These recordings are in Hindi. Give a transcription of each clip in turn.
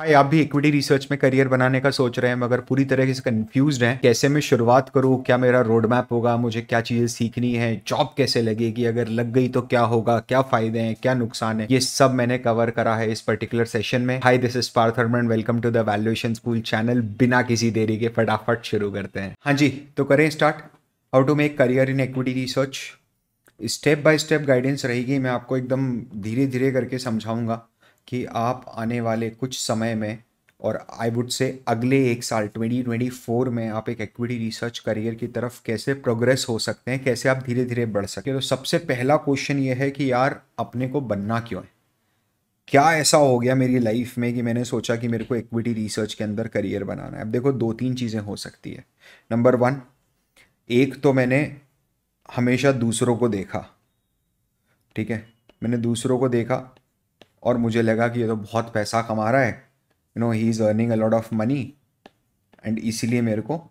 हाय आप भी इक्विटी रिसर्च में करियर बनाने का सोच रहे हैं मगर पूरी तरह से कंफ्यूज हैं कैसे मैं शुरुआत करूं क्या मेरा रोड मैप होगा मुझे क्या चीज़ें सीखनी है जॉब कैसे लगेगी अगर लग गई तो क्या होगा क्या फायदे हैं क्या नुकसान है ये सब मैंने कवर करा है इस पर्टिकुलर सेशन में hi this is Parth welcome to the valuation school channel बिना किसी देरी के फटाफट शुरू करते हैं हाँ जी तो करें start how to make career in equity research step by step guidance रहेगी मैं आपको एकदम धीरे धीरे करके समझाऊंगा कि आप आने वाले कुछ समय में और आई वुड से अगले एक साल 2024 में आप एक एक्विटी रिसर्च करियर की तरफ कैसे प्रोग्रेस हो सकते हैं कैसे आप धीरे धीरे बढ़ सकते हैं तो सबसे पहला क्वेश्चन ये है कि यार अपने को बनना क्यों है क्या ऐसा हो गया मेरी लाइफ में कि मैंने सोचा कि मेरे को इक्विटी रिसर्च के अंदर करियर बनाना है अब देखो दो तीन चीज़ें हो सकती है नंबर वन एक तो मैंने हमेशा दूसरों को देखा ठीक है मैंने दूसरों को देखा और मुझे लगा कि ये तो बहुत पैसा कमा रहा है you know he is earning a lot of money and इसीलिए मेरे को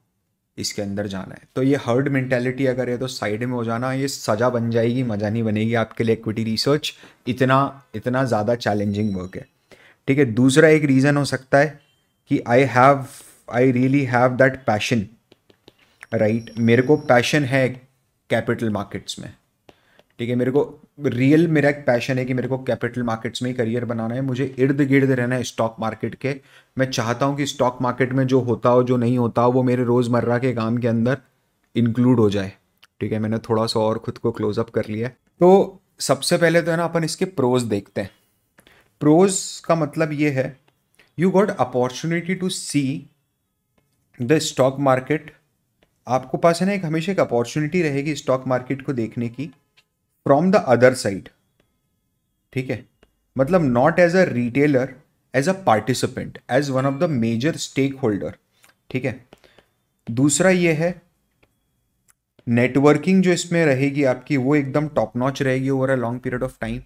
इसके अंदर जाना है तो ये हर्ड मेंटेलिटी अगर है तो साइड में हो जाना ये सज़ा बन जाएगी मज़ा नहीं बनेगी आपके लिए इक्विटी रिसर्च इतना इतना ज़्यादा चैलेंजिंग वर्क है ठीक है दूसरा एक रीज़न हो सकता है कि I have I really have that passion right मेरे को पैशन है कैपिटल मार्केट्स में ठीक है मेरे को रियल मेरा एक पैशन है कि मेरे को कैपिटल मार्केट्स में ही करियर बनाना है मुझे इर्द गिर्द रहना है स्टॉक मार्केट के मैं चाहता हूँ कि स्टॉक मार्केट में जो होता हो जो नहीं होता हो वो मेरे रोज़मर्रा के काम के अंदर इंक्लूड हो जाए ठीक है मैंने थोड़ा सा और ख़ुद को क्लोजअप कर लिया तो सबसे पहले तो है ना अपन इसके प्रोज देखते हैं प्रोज का मतलब ये है you got opportunity to see the stock market आपको पास है ना एक हमेशा एक अपॉर्चुनिटी रहेगी स्टॉक मार्केट को देखने की फ्रॉम द अदर साइड ठीक है मतलब not as a retailer as a participant as one of the major stakeholder ठीक है दूसरा ये है नेटवर्किंग जो इसमें रहेगी आपकी वो एकदम टॉप नॉच रहेगी over a long period of time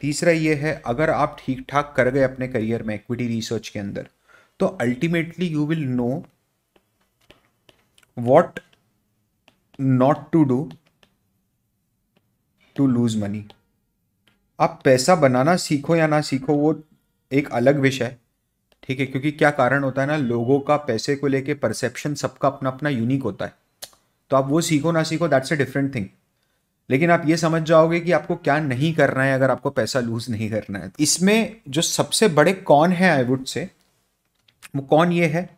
तीसरा ये है अगर आप ठीक ठाक कर गए अपने करियर में इक्विटी रिसर्च के अंदर तो ultimately you will know what not to do to lose money आप पैसा बनाना सीखो या ना सीखो वो एक अलग विषय है ठीक है क्योंकि क्या कारण होता है ना लोगों का पैसे को लेके परसेप्शन सबका अपना अपना यूनिक होता है तो आप वो सीखो ना सीखो दैट्स अ डिफरेंट थिंग लेकिन आप ये समझ जाओगे कि आपको क्या नहीं करना है अगर आपको पैसा लूज नहीं करना है इसमें जो सबसे बड़े कौन है आई वुड से वो कौन ये है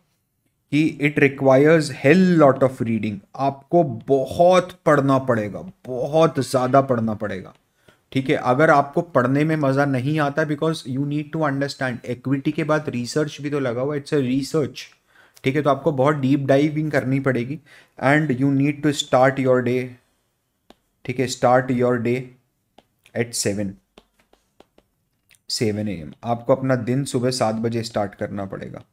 कि it requires hell lot of reading आपको बहुत पढ़ना पड़ेगा बहुत ज़्यादा पढ़ना पड़ेगा ठीक है अगर आपको पढ़ने में मज़ा नहीं आता because you need to understand equity के बाद रिसर्च भी तो लगा हुआ इट्स अ रिसर्च ठीक है तो आपको बहुत डीप डाइविंग करनी पड़ेगी and you need to start your day ठीक है start your day at seven seven A M आपको अपना दिन सुबह सात बजे स्टार्ट करना पड़ेगा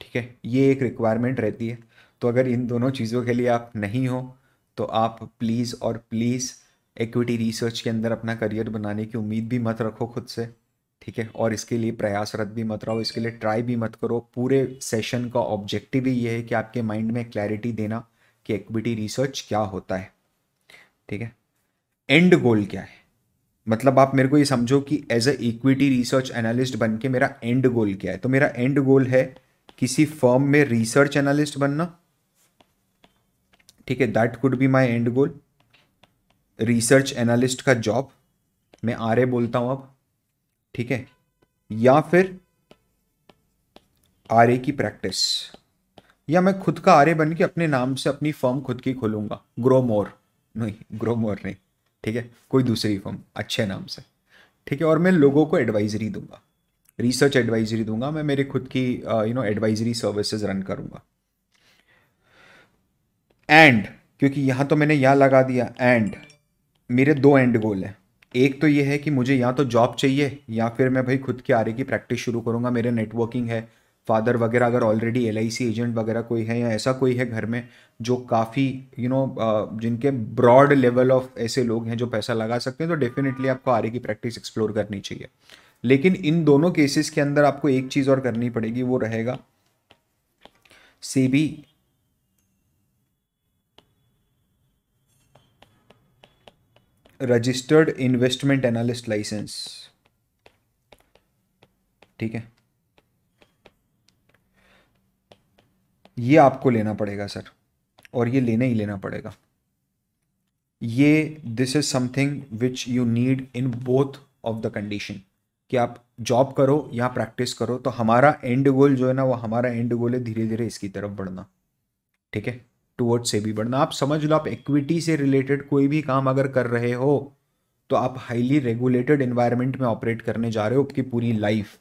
ठीक है ये एक रिक्वायरमेंट रहती है तो अगर इन दोनों चीज़ों के लिए आप नहीं हो तो आप प्लीज़ और प्लीज़ इक्विटी रिसर्च के अंदर अपना करियर बनाने की उम्मीद भी मत रखो खुद से ठीक है और इसके लिए प्रयासरत भी मत रहो इसके लिए ट्राई भी मत करो पूरे सेशन का ऑब्जेक्टिव ही ये है कि आपके माइंड में क्लैरिटी देना कि इक्विटी रिसर्च क्या होता है ठीक है एंड गोल क्या है मतलब आप मेरे को ये समझो कि as a equity research analyst बन के मेरा एंड गोल क्या है तो मेरा एंड गोल है किसी फर्म में रिसर्च एनालिस्ट बनना ठीक है that could be my end goal research analyst का जॉब मैं आर बोलता हूं अब ठीक है या फिर आर की प्रैक्टिस या मैं खुद का आर बन के अपने नाम से अपनी फर्म खुद की खोलूंगा ग्रो मोर नहीं ग्रो मोर नहीं ठीक है कोई दूसरी फर्म अच्छे नाम से ठीक है और मैं लोगों को एडवाइजरी दूंगा रिसर्च एडवाइजरी दूंगा मैं मेरे खुद की you know advisory services run करूँगा एंड क्योंकि यहाँ तो मैंने यहाँ लगा दिया एंड मेरे दो एंड गोल हैं एक तो ये है कि मुझे या तो जॉब चाहिए या फिर मैं भाई खुद के आरे की प्रैक्टिस शुरू करूँगा मेरे नेटवर्किंग है फादर वगैरह अगर ऑलरेडी एल एजेंट वगैरह कोई है या ऐसा कोई है घर में जो काफ़ी यू नो जिनके ब्रॉड लेवल ऑफ ऐसे लोग हैं जो पैसा लगा सकते हैं तो डेफिनेटली आपको आरे की प्रैक्टिस एक्सप्लोर करनी चाहिए लेकिन इन दोनों केसेस के अंदर आपको एक चीज़ और करनी पड़ेगी वो रहेगा SEBI registered investment analyst license ठीक है ये आपको लेना पड़ेगा सर और ये लेना ही लेना पड़ेगा ये this is something which you need in both of the condition कि आप जॉब करो या प्रैक्टिस करो तो हमारा एंड गोल जो है ना वो हमारा एंड गोल है धीरे धीरे इसकी तरफ बढ़ना ठीक है टूवर्ड्स से भी बढ़ना आप समझ लो आप इक्विटी से रिलेटेड कोई भी काम अगर कर रहे हो तो आप हाईली रेगुलेटेड इन्वायरमेंट में ऑपरेट करने जा रहे हो आपकी पूरी life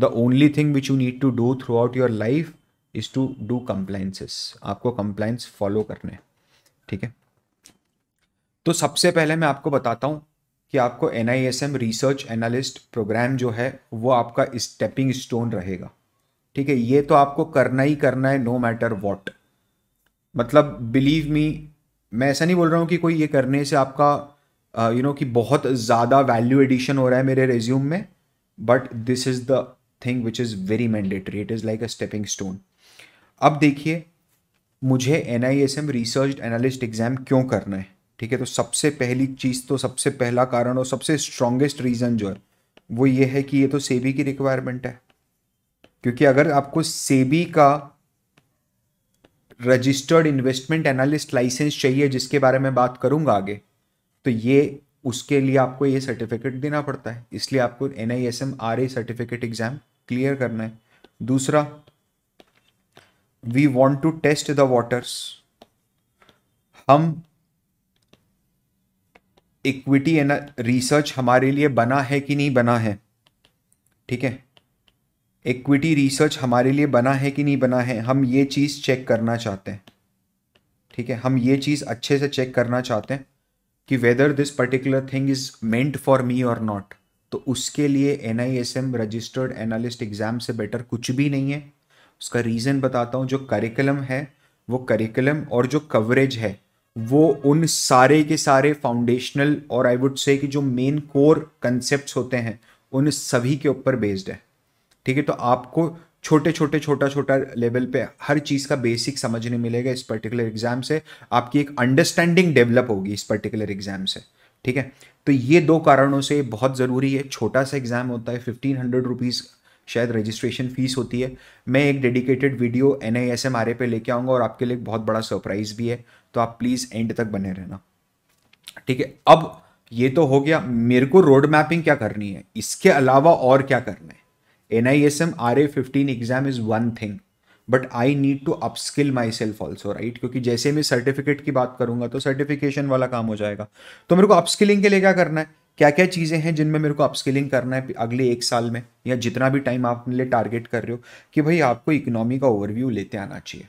the only thing which you need to do throughout your life is to do compliances आपको कंप्लाइंस फॉलो करने ठीक है तो सबसे पहले मैं आपको बताता हूँ कि आपको एन रिसर्च एनालिस्ट प्रोग्राम जो है वो आपका स्टेपिंग स्टोन रहेगा ठीक है ये तो आपको करना ही करना है नो मैटर वॉट मतलब बिलीव मी मैं ऐसा नहीं बोल रहा हूँ कि कोई ये करने से आपका you uh, know you know, कि बहुत ज़्यादा वैल्यू एडिशन हो रहा है मेरे रेज्यूम में but this is the thing which is very mandatory it is like a stepping stone अब देखिए मुझे N I S M research analyst exam क्यों करना है ठीक है तो सबसे पहली चीज़ तो सबसे पहला कारण और सबसे स्ट्रांगेस्ट रीज़न जो है वो ये है कि ये तो सेबी की रिक्वायरमेंट है क्योंकि अगर आपको सेबी का रजिस्टर्ड इन्वेस्टमेंट एनालिस्ट लाइसेंस चाहिए जिसके बारे में बात करूंगा आगे तो ये उसके लिए आपको ये सर्टिफिकेट देना पड़ता है इसलिए आपको N I S M R A certificate exam clear करना है दूसरा we want to test the waters हम इक्विटी एन रिसर्च हमारे लिए बना है कि नहीं बना है ठीक है इक्विटी रिसर्च हमारे लिए बना है कि नहीं बना है हम ये चीज़ चेक करना चाहते हैं ठीक है हम ये चीज़ अच्छे से चेक करना चाहते हैं कि whether this particular thing is meant for me और नॉट तो उसके लिए N I S M registered analyst exam से बेटर कुछ भी नहीं है उसका रीज़न बताता हूँ जो करिकुलम है वो करिकुलम और जो कवरेज है वो उन सारे के सारे फाउंडेशनल और आई वुड से कि जो मेन कोर कंसेप्ट होते हैं उन सभी के ऊपर बेस्ड है ठीक है तो आपको छोटे छोटे छोटा छोटा लेवल पे हर चीज़ का बेसिक समझने मिलेगा इस पर्टिकुलर एग्जाम से आपकी एक अंडरस्टैंडिंग डेवलप होगी इस पर्टिकुलर एग्जाम से ठीक है तो ये दो कारणों से बहुत ज़रूरी है छोटा सा एग्ज़ाम होता है फिफ्टीन हंड्रेड रुपीज़ शायद रजिस्ट्रेशन फ़ीस होती है मैं एक dedicated video N I S M R A पे लेके आऊँगा और आपके लिए बहुत बड़ा सरप्राइज़ भी है तो आप प्लीज़ एंड तक बने रहना ठीक है अब ये तो हो गया मेरे को रोड मैपिंग क्या करनी है इसके अलावा और क्या करना है N I S M R A fifteen exam is one thing but I need to upskill myself also right क्योंकि जैसे मैं सर्टिफिकेट की बात करूंगा तो सर्टिफिकेशन वाला काम हो जाएगा तो मेरे को अपस्किलिंग के लिए क्या करना है क्या क्या चीज़ें हैं जिनमें मेरे को अपस्किलिंग करना है अगले एक साल में या जितना भी टाइम आप मेरे लिए टारगेट कर रहे हो कि भाई आपको इकोनॉमी का ओवरव्यू लेते आना चाहिए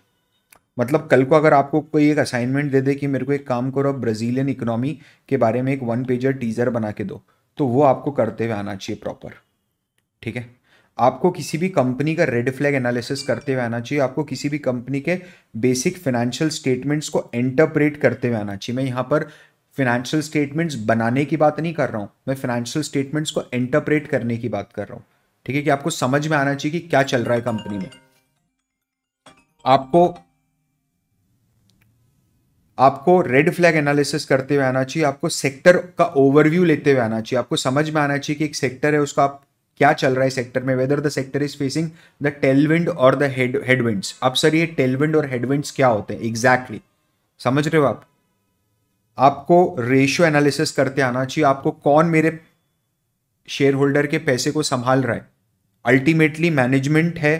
मतलब कल को अगर आपको कोई एक असाइनमेंट दे दे कि मेरे को एक काम करो ब्राज़ीलियन इकोनॉमी के बारे में एक वन पेजर टीज़र बना के दो तो वो आपको करते हुए आना चाहिए प्रॉपर ठीक है आपको किसी भी कंपनी का रेड फ्लैग एनालिसिस करते हुए आना चाहिए आपको किसी भी कंपनी के बेसिक फाइनेंशियल स्टेटमेंट्स को इंटरप्रेट करते हुए आना चाहिए मैं यहाँ पर फाइनेंशियल स्टेटमेंट्स बनाने की बात नहीं कर रहा हूँ मैं फाइनेंशियल स्टेटमेंट्स को इंटरप्रेट करने की बात कर रहा हूँ ठीक है कि आपको समझ में आना चाहिए कि क्या चल रहा है कंपनी में आपको आपको रेड फ्लैग एनालिसिस करते हुए आना चाहिए आपको सेक्टर का ओवरव्यू लेते हुए आना चाहिए आपको समझ में आना चाहिए कि एक सेक्टर है उसका आप क्या चल रहा है सेक्टर में whether the sector is facing the tailwind और द हेड हेडविंड्स अब सर ये टेलविंड और हेडविंड्स क्या होते हैं एग्जैक्टली exactly. समझ रहे हो आप आपको रेशियो एनालिसिस करते आना चाहिए आपको कौन मेरे शेयर होल्डर के पैसे को संभाल रहा है अल्टीमेटली मैनेजमेंट है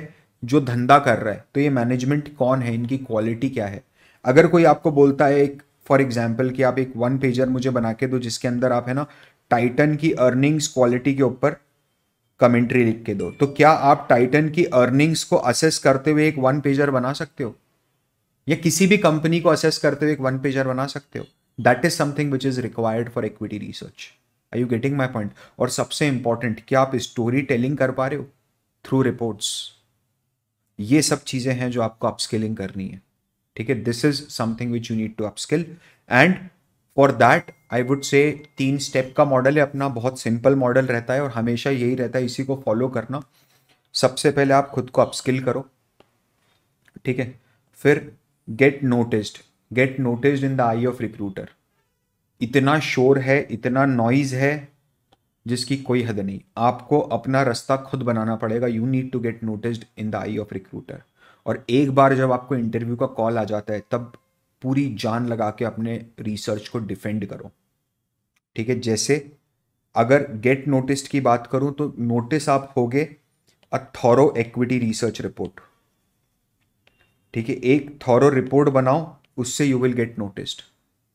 जो धंधा कर रहा है तो ये मैनेजमेंट कौन है इनकी क्वालिटी क्या है अगर कोई आपको बोलता है एक फॉर एग्जाम्पल कि आप एक वन पेजर मुझे बना के दो जिसके अंदर आप है ना टाइटन की अर्निंग्स क्वालिटी के ऊपर कमेंट्री लिख के दो तो क्या आप टाइटन की अर्निंग्स को असेस करते हुए एक वन पेजर बना सकते हो या किसी भी कंपनी को असेस करते हुए एक वन पेजर बना सकते हो that is something which is required for equity research I you getting my point और सबसे इंपॉर्टेंट क्या आप स्टोरी टेलिंग कर पा रहे हो थ्रू रिपोर्ट्स ये सब चीज़ें हैं जो आपको अपस्केलिंग करनी है ठीक है this is something which you need to upskill and for that I would say तीन स्टेप का मॉडल है अपना बहुत सिंपल मॉडल रहता है और हमेशा यही रहता है इसी को फॉलो करना सबसे पहले आप खुद को अपस्किल करो ठीक है फिर get noticed get noticed in the eye of recruiter इतना शोर है इतना नॉइज है जिसकी कोई हद नहीं आपको अपना रास्ता खुद बनाना पड़ेगा you need to get noticed in the eye of recruiter और एक बार जब आपको इंटरव्यू का कॉल आ जाता है तब पूरी जान लगा के अपने रिसर्च को डिफेंड करो ठीक है जैसे अगर गेट नोटिस की बात करूं तो नोटिस आप हो गए a thorough equity research report ठीक है एक थॉरो रिपोर्ट बनाओ उससे you will get notice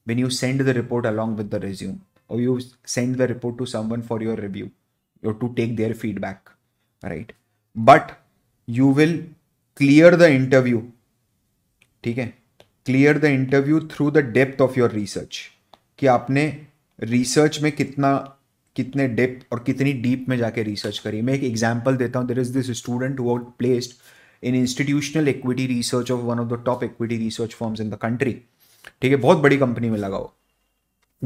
when you send the report along with the resume और you send the report to someone for your review your to take their feedback right but you will clear the interview ठीक है clear the interview through the depth of your research कि आपने रिसर्च में कितना कितने डेप्थ और कितनी डीप में जाके रिसर्च करी मैं एक एग्जांपल देता हूँ there is this student who placed in institutional equity research of one of the top equity research firms in the country ठीक है बहुत बड़ी कंपनी में लगा हो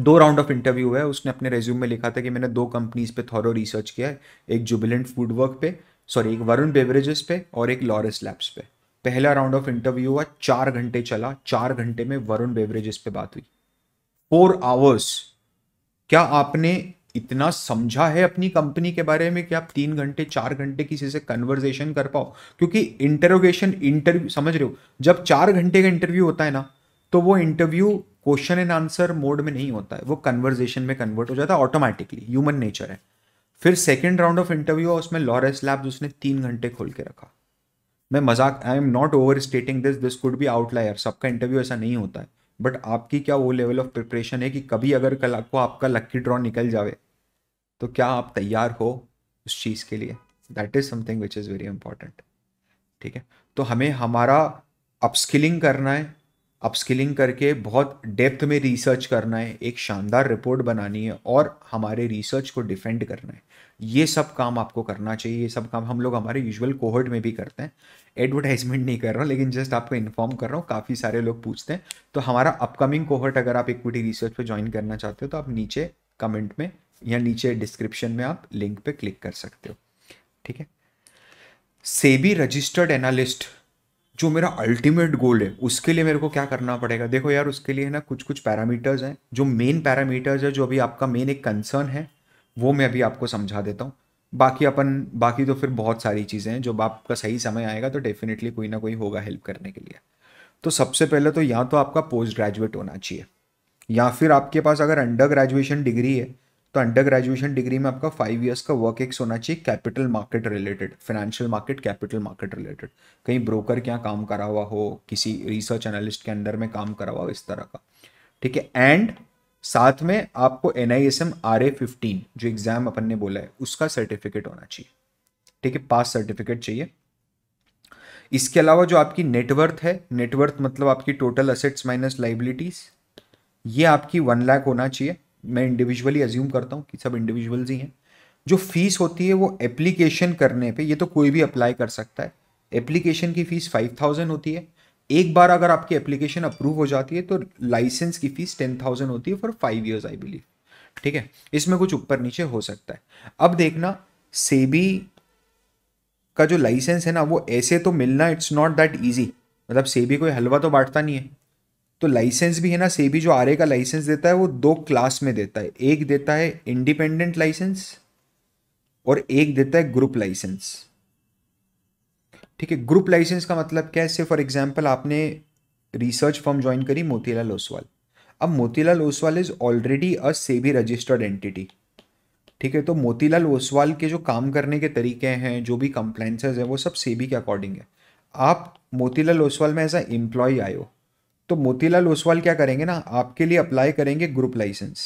दो राउंड ऑफ इंटरव्यू है उसने अपने रेज्यूम में लिखा था कि मैंने दो कंपनीज पे थॉरो रिसर्च किया है एक जुबिलेंट फूड वर्क पे सॉरी एक वरुण बेवरेजेस पे और एक लॉरेस लैब्स पे पहला राउंड ऑफ इंटरव्यू हुआ चार घंटे चला चार घंटे में वरुण बेवरेजेस पे बात हुई फोर आवर्स क्या आपने इतना समझा है अपनी कंपनी के बारे में कि आप तीन घंटे चार घंटे किसी से कन्वर्जेशन कर पाओ क्योंकि इंटरोगेशन इंटरव्यू समझ रहे हो जब चार घंटे का इंटरव्यू होता है ना तो वो interview question and answer mode में नहीं होता है वो कन्वर्जेशन में कन्वर्ट हो जाता है ऑटोमेटिकली ह्यूमन नेचर है फिर सेकेंड राउंड ऑफ इंटरव्यू उसमें लॉरेंस लैब्स उसने तीन घंटे खोल के रखा मैं मजाक I am not overstating this this could be outlier सबका इंटरव्यू ऐसा नहीं होता है बट आपकी क्या वो लेवल ऑफ प्रिपरेशन है कि कभी अगर कल आपको आपका लक्की ड्रॉ निकल जावे तो क्या आप तैयार हो उस चीज़ के लिए that is something which is very important ठीक है तो हमें हमारा अपस्किलिंग करना है अपस्किलिंग करके बहुत डेप्थ में रिसर्च करना है एक शानदार रिपोर्ट बनानी है और हमारे रिसर्च को डिफेंड करना है ये सब काम आपको करना चाहिए ये सब काम हम लोग हमारे यूजुअल कोहर्ट में भी करते हैं एडवर्टाइजमेंट नहीं कर रहा हूँ लेकिन जस्ट आपको इन्फॉर्म कर रहा हूँ काफ़ी सारे लोग पूछते हैं तो हमारा अपकमिंग कोहर्ट अगर आप इक्विटी रिसर्च पर ज्वाइन करना चाहते हो तो आप नीचे कमेंट में या नीचे डिस्क्रिप्शन में आप लिंक पर क्लिक कर सकते हो ठीक है सेबी रजिस्टर्ड एनालिस्ट जो मेरा अल्टीमेट गोल है उसके लिए मेरे को क्या करना पड़ेगा देखो यार उसके लिए ना कुछ कुछ पैरामीटर्स हैं जो मेन पैरामीटर्स है जो अभी आपका मेन एक कंसर्न है वो मैं अभी आपको समझा देता हूँ बाकी अपन बाकी तो फिर बहुत सारी चीज़ें हैं जब आपका सही समय आएगा तो डेफिनेटली कोई ना कोई होगा हेल्प करने के लिए तो सबसे पहले तो या तो आपका पोस्ट ग्रेजुएट होना चाहिए या फिर आपके पास अगर अंडर ग्रेजुएशन डिग्री है तो अंडर ग्रेजुएशन डिग्री में आपका फाइव ईयर्स का वर्क एक्स होना चाहिए capital market related financial market capital market related कहीं ब्रोकर के यहाँ काम करा हुआ हो किसी रिसर्च एनालिस्ट के अंडर में काम करा हुआ हो इस तरह का ठीक है एंड साथ में आपको N I S M R A fifteen जो एग्जाम अपन ने बोला है उसका सर्टिफिकेट होना चाहिए ठीक है पास सर्टिफिकेट चाहिए इसके अलावा जो आपकी नेटवर्थ है नेटवर्थ मतलब आपकी टोटल असेट्स माइनस लाइबिलिटीज ये आपकी वन लाख होना चाहिए मैं इंडिविजुअली एज्यूम करता हूँ कि सब इंडिविजुअल्स ही हैं जो फ़ीस होती है वो एप्लीकेशन करने पे ये तो कोई भी अप्लाई कर सकता है एप्लीकेशन की फ़ीस फाइव थाउजेंड होती है एक बार अगर आपकी एप्लीकेशन अप्रूव हो जाती है तो लाइसेंस की फ़ीस टेन थाउजेंड होती है for five years I believe ठीक है इसमें कुछ ऊपर नीचे हो सकता है अब देखना सेबी का जो लाइसेंस है ना वो ऐसे तो मिलना इट्स नॉट दैट ईजी मतलब सेबी कोई हलवा तो बांटता नहीं है तो लाइसेंस भी है ना सेबी जो आर का लाइसेंस देता है वो दो क्लास में देता है एक देता है इंडिपेंडेंट लाइसेंस और एक देता है ग्रुप लाइसेंस ठीक है ग्रुप लाइसेंस का मतलब क्या है फॉर एग्जाम्पल आपने रिसर्च फॉर्म ज्वाइन करी मोतीलाल ओसवाल अब Motilal Oswal is already a SEBI registered entity ठीक है तो मोतीलाल ओसवाल के जो काम करने के तरीके हैं जो भी कंप्लाइंसेज हैं वो सब सेबी के अकॉर्डिंग है आप मोतीलाल ओसवाल में एज अ एम्प्लॉय आए हो तो मोतीलाल ओसवाल क्या करेंगे ना आपके लिए अप्लाई करेंगे group license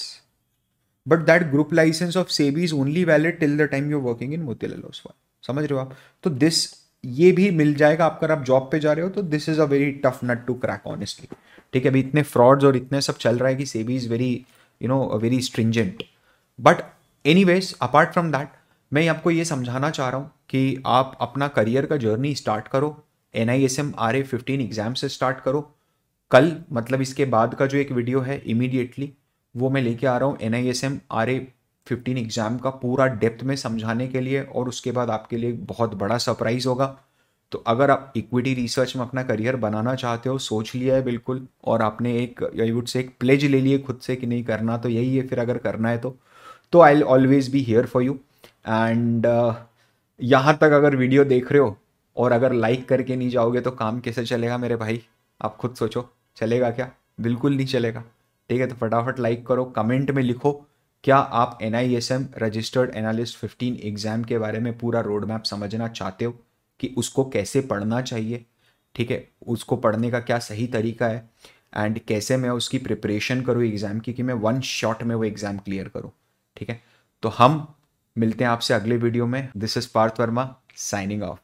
but that group license of SEBI is only valid till the time you working in Motilal Oswal समझ रहे हो आप तो दिस ये भी मिल जाएगा आप अगर आप जॉब पे जा रहे हो तो this is a very tough nut to crack honestly ठीक है अभी इतने फ्रॉड्स और इतने सब चल रहा है कि SEBI is very you know very stringent but anyways apart from that मैं आपको ये समझाना चाह रहा हूँ कि आप अपना करियर का जर्नी स्टार्ट करो N I S M R A fifteen exam से स्टार्ट करो कल मतलब इसके बाद का जो एक वीडियो है इमीडिएटली वो मैं लेके आ रहा हूँ N I S M R A fifteen exam का पूरा डेप्थ में समझाने के लिए और उसके बाद आपके लिए बहुत बड़ा सरप्राइज़ होगा तो अगर आप इक्विटी रिसर्च में अपना करियर बनाना चाहते हो सोच लिया है बिल्कुल और आपने एक आई वुड से एक प्लेज ले लिए खुद से कि नहीं करना तो यही है फिर अगर करना है तो तो I always be here for you and यहाँ तक अगर वीडियो देख रहे हो और अगर लाइक करके नहीं जाओगे तो काम कैसे चलेगा मेरे भाई आप खुद सोचो चलेगा क्या बिल्कुल नहीं चलेगा ठीक है तो फटाफट लाइक करो कमेंट में लिखो क्या आप N I S M registered analyst fifteen exam के बारे में पूरा रोड मैप समझना चाहते हो कि उसको कैसे पढ़ना चाहिए ठीक है उसको पढ़ने का क्या सही तरीका है एंड कैसे मैं उसकी प्रिपरेशन करूँ एग्ज़ाम की कि मैं वन शॉट में वो एग्ज़ाम क्लियर करूँ ठीक है तो हम मिलते हैं आपसे अगले वीडियो में this is Parth Verma signing of